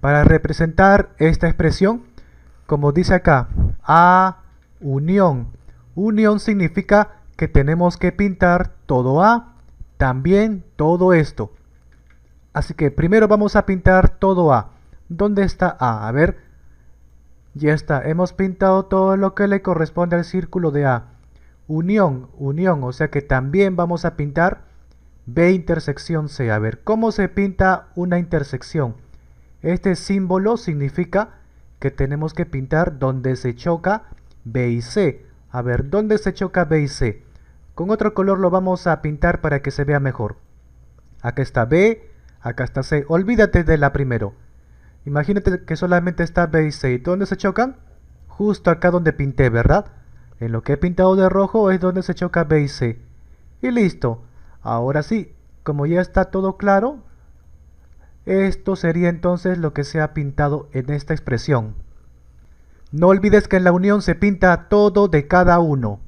Para representar esta expresión, como dice acá, A unión. Unión significa que tenemos que pintar todo A, también todo esto. Así que primero vamos a pintar todo A. ¿Dónde está A? A ver. Ya está, hemos pintado todo lo que le corresponde al círculo de A. Unión, unión, o sea que también vamos a pintar B intersección C. A ver, ¿cómo se pinta una intersección? Este símbolo significa que tenemos que pintar donde se choca B y C. A ver, ¿dónde se choca B y C? Con otro color lo vamos a pintar para que se vea mejor. Acá está B, acá está C. Olvídate de la primero. Imagínate que solamente está B y C. ¿Dónde se chocan? Justo acá donde pinté, ¿verdad? En lo que he pintado de rojo es donde se choca B y C. Y listo. Ahora sí, como ya está todo claro, esto sería entonces lo que se ha pintado en esta expresión. No olvides que en la unión se pinta todo de cada uno.